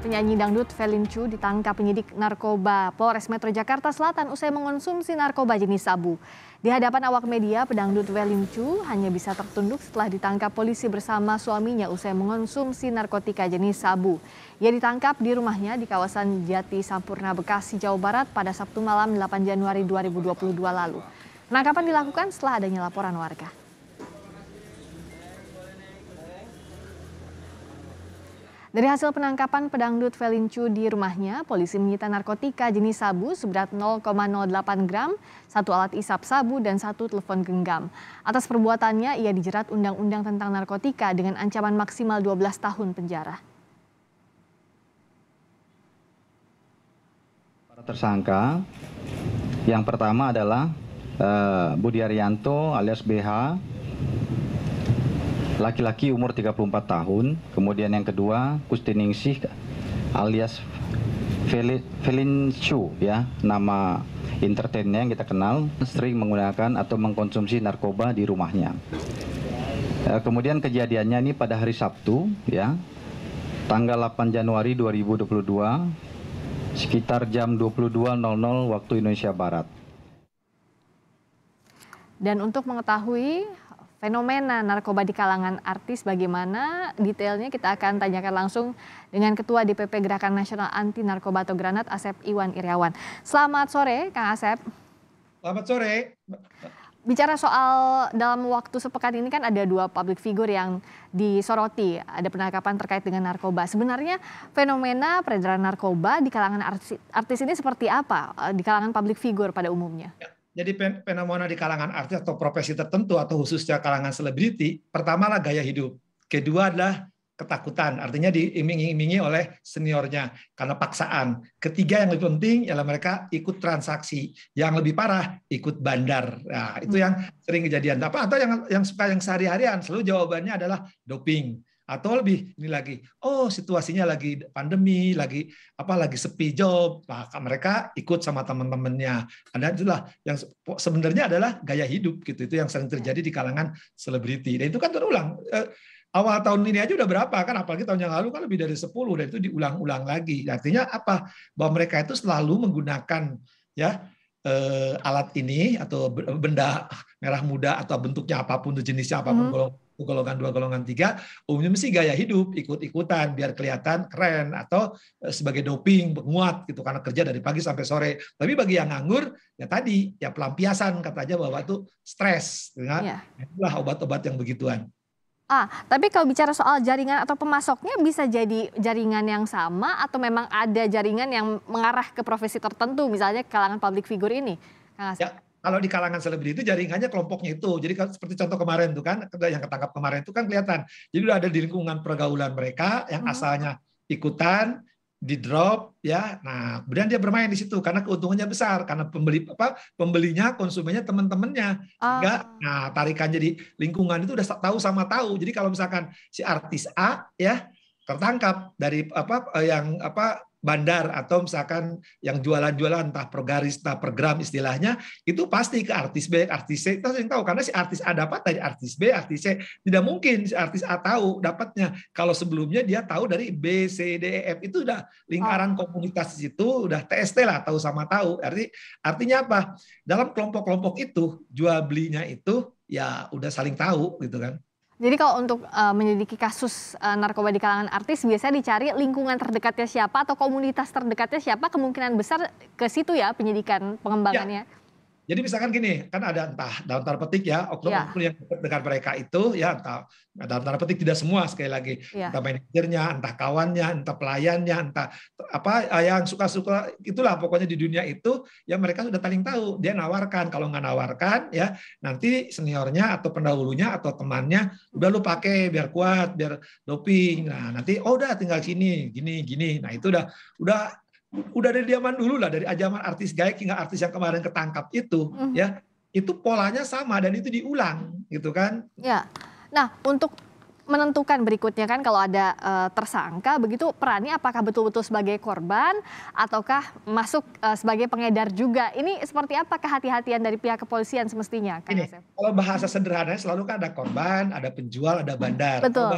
Penyanyi dangdut Felin Chu ditangkap penyidik narkoba Polres Metro Jakarta Selatan usai mengonsumsi narkoba jenis sabu. Di hadapan awak media, pedangdut Felin Chu hanya bisa tertunduk setelah ditangkap polisi bersama suaminya usai mengonsumsi narkotika jenis sabu. Ia ditangkap di rumahnya di kawasan Jati Sampurna Bekasi, Jawa Barat pada Sabtu malam 8 Januari 2022 lalu. Penangkapan dilakukan setelah adanya laporan warga. Dari hasil penangkapan pedangdut Felincu di rumahnya, polisi menyita narkotika jenis sabu seberat 0,08 gram, satu alat isap sabu, dan satu telepon genggam. Atas perbuatannya, ia dijerat Undang-Undang tentang Narkotika dengan ancaman maksimal 12 tahun penjara. Para tersangka, yang pertama adalah uh, Budi Arianto alias BH, laki-laki umur 34 tahun. Kemudian yang kedua, Kustiningsih alias Felin Chu ya, nama entertainnya yang kita kenal sering menggunakan atau mengkonsumsi narkoba di rumahnya. Eh, kemudian kejadiannya ini pada hari Sabtu ya, tanggal 8 Januari 2022 sekitar jam 22.00 waktu Indonesia Barat. Dan untuk mengetahui fenomena narkoba di kalangan artis bagaimana detailnya kita akan tanyakan langsung dengan Ketua DPP Gerakan Nasional Anti Narkoba atau Granat Asep Iwan Iriawan. Selamat sore Kang Asep. Selamat sore. Bicara soal dalam waktu sepekan ini kan ada dua public figure yang disoroti, ada penangkapan terkait dengan narkoba. Sebenarnya fenomena peredaran narkoba di kalangan artis, artis ini seperti apa eh, di kalangan public figure pada umumnya? Ya jadi fenomena di kalangan artis atau profesi tertentu atau khususnya kalangan selebriti, pertama lah gaya hidup, kedua adalah ketakutan, artinya diiming-imingi oleh seniornya karena paksaan. Ketiga yang lebih penting ialah mereka ikut transaksi, yang lebih parah ikut bandar. Nah, itu hmm. yang sering kejadian. Apa atau yang yang suka yang sehari-harian selalu jawabannya adalah doping atau lebih ini lagi oh situasinya lagi pandemi lagi apa lagi sepi job maka nah, mereka ikut sama teman-temannya ada itulah yang sebenarnya adalah gaya hidup gitu itu yang sering ya. terjadi di kalangan selebriti dan itu kan terulang eh, awal tahun ini aja udah berapa kan apalagi tahun yang lalu kan lebih dari 10 dan itu diulang-ulang lagi artinya apa bahwa mereka itu selalu menggunakan ya eh, alat ini atau benda merah muda atau bentuknya apapun jenisnya apapun hmm golongan dua, golongan tiga, umumnya mesti gaya hidup, ikut-ikutan, biar kelihatan keren, atau eh, sebagai doping, penguat, gitu, karena kerja dari pagi sampai sore. Tapi bagi yang nganggur, ya tadi, ya pelampiasan, kata aja bahwa itu stres, ya. Kan? itulah iya. obat-obat yang begituan. Ah, tapi kalau bicara soal jaringan atau pemasoknya bisa jadi jaringan yang sama atau memang ada jaringan yang mengarah ke profesi tertentu misalnya kalangan public figure ini, Kang Asep? Ya kalau di kalangan selebriti itu jaringannya kelompoknya itu. Jadi seperti contoh kemarin tuh kan yang ketangkap kemarin itu kan kelihatan. Jadi udah ada di lingkungan pergaulan mereka yang hmm. asalnya ikutan di drop ya. Nah, kemudian dia bermain di situ karena keuntungannya besar karena pembeli apa pembelinya, konsumennya teman-temannya. Ah. Enggak. Oh. Nah, tarikan jadi lingkungan itu udah tahu sama tahu. Jadi kalau misalkan si artis A ya tertangkap dari apa eh, yang apa bandar atau misalkan yang jualan-jualan entah per garis entah per gram istilahnya itu pasti ke artis B artis C kita sering tahu karena si artis A dapat dari artis B artis C tidak mungkin si artis A tahu dapatnya kalau sebelumnya dia tahu dari B C D E F itu udah lingkaran komunitas di situ udah TST lah tahu sama tahu arti artinya apa dalam kelompok-kelompok itu jual belinya itu ya udah saling tahu gitu kan jadi kalau untuk uh, menyelidiki kasus uh, narkoba di kalangan artis biasa dicari lingkungan terdekatnya siapa atau komunitas terdekatnya siapa kemungkinan besar ke situ ya penyidikan pengembangannya. Ya. Jadi misalkan gini, kan ada entah dalam tanda petik ya oknum ya. yang dekat mereka itu ya entah dalam tanda petik tidak semua sekali lagi, Ya. entah manajernya, entah kawannya, entah pelayannya, entah apa eh, yang suka-suka itulah pokoknya di dunia itu ya mereka sudah paling tahu dia nawarkan kalau nggak nawarkan ya nanti seniornya atau pendahulunya atau temannya udah lu pakai biar kuat biar doping nah nanti oh udah tinggal sini gini gini nah itu udah udah udah dari zaman dulu lah dari zaman artis gaya hingga artis yang kemarin ketangkap itu mm. ya itu polanya sama dan itu diulang gitu kan ya nah untuk menentukan berikutnya kan kalau ada uh, tersangka begitu perannya apakah betul-betul sebagai korban ataukah masuk uh, sebagai pengedar juga. Ini seperti apa kehati-hatian dari pihak kepolisian semestinya kan? Ini, Kalau bahasa sederhananya selalu kan ada korban, ada penjual, ada bandar. Betul.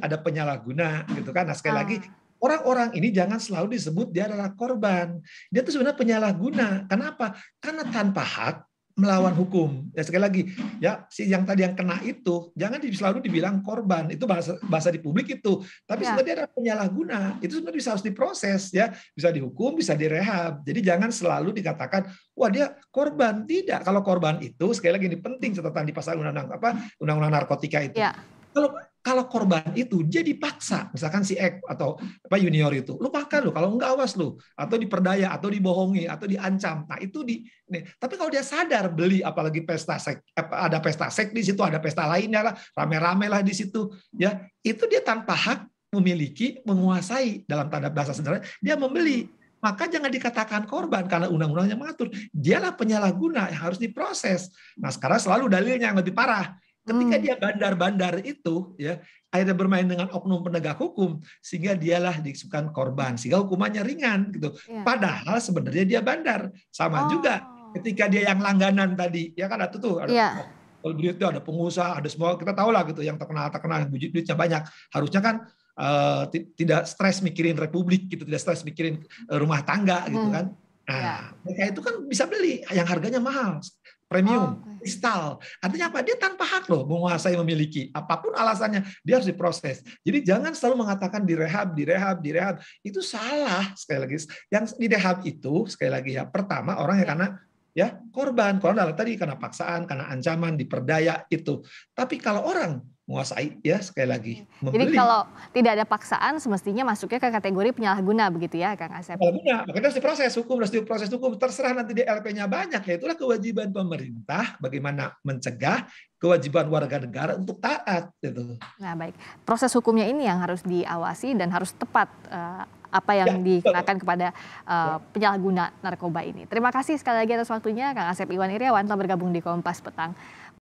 ada penyalahguna gitu kan. Nah sekali ah. lagi orang-orang ini jangan selalu disebut dia adalah korban. Dia itu sebenarnya penyalahguna. Kenapa? Karena tanpa hak melawan hukum. Ya sekali lagi, ya si yang tadi yang kena itu jangan selalu dibilang korban. Itu bahasa bahasa di publik itu. Tapi ya. sebenarnya ada penyalahguna. Itu sebenarnya bisa harus diproses ya, bisa dihukum, bisa direhab. Jadi jangan selalu dikatakan wah dia korban. Tidak. Kalau korban itu sekali lagi ini penting catatan di pasal undang-undang apa? Undang-undang narkotika itu. Ya. Kalau kalau korban itu jadi paksa, misalkan si Ek atau apa junior itu, lu makan lu, kalau enggak awas lu, atau diperdaya, atau dibohongi, atau diancam. Nah itu di, nih. tapi kalau dia sadar beli, apalagi pesta sek, eh, ada pesta sek di situ, ada pesta lainnya lah, rame-rame lah di situ, ya itu dia tanpa hak memiliki, menguasai dalam tanda bahasa sederhana, dia membeli. Maka jangan dikatakan korban karena undang-undangnya mengatur. Dialah penyalahguna yang harus diproses. Nah sekarang selalu dalilnya yang lebih parah Ketika hmm. dia bandar-bandar itu, ya akhirnya bermain dengan oknum penegak hukum sehingga dialah disebutkan korban sehingga hukumannya ringan gitu. Ya. Padahal sebenarnya dia bandar sama oh. juga ketika dia yang langganan tadi ya kan itu tuh ada ya. Kalau beliau itu ada pengusaha, ada semua kita tahu lah gitu yang terkenal terkenal yang duitnya banyak. Harusnya kan uh, tidak stres mikirin republik gitu, tidak stres mikirin eh, rumah tangga gitu hmm. kan. Nah, ya. mereka itu kan bisa beli yang harganya mahal premium, oh, okay. kristal. Artinya apa? Dia tanpa hak loh menguasai memiliki. Apapun alasannya, dia harus diproses. Jadi jangan selalu mengatakan direhab, direhab, direhab. Itu salah sekali lagi. Yang direhab itu sekali lagi ya, pertama orang ya, ya karena ya korban, korban adalah tadi karena paksaan, karena ancaman, diperdaya itu. Tapi kalau orang menguasai ya sekali lagi. Iya. Membeli. Jadi kalau tidak ada paksaan semestinya masuknya ke kategori penyalahguna begitu ya Kang Asep? Penyalahguna, makanya harus diproses hukum, harus diproses hukum. Terserah nanti di LP-nya banyak ya itulah kewajiban pemerintah bagaimana mencegah kewajiban warga negara untuk taat gitu. Nah baik, proses hukumnya ini yang harus diawasi dan harus tepat uh, apa yang ya, dikenakan kepada uh, penyalahguna narkoba ini. Terima kasih sekali lagi atas waktunya Kang Asep Iwan Iriawan telah bergabung di Kompas Petang.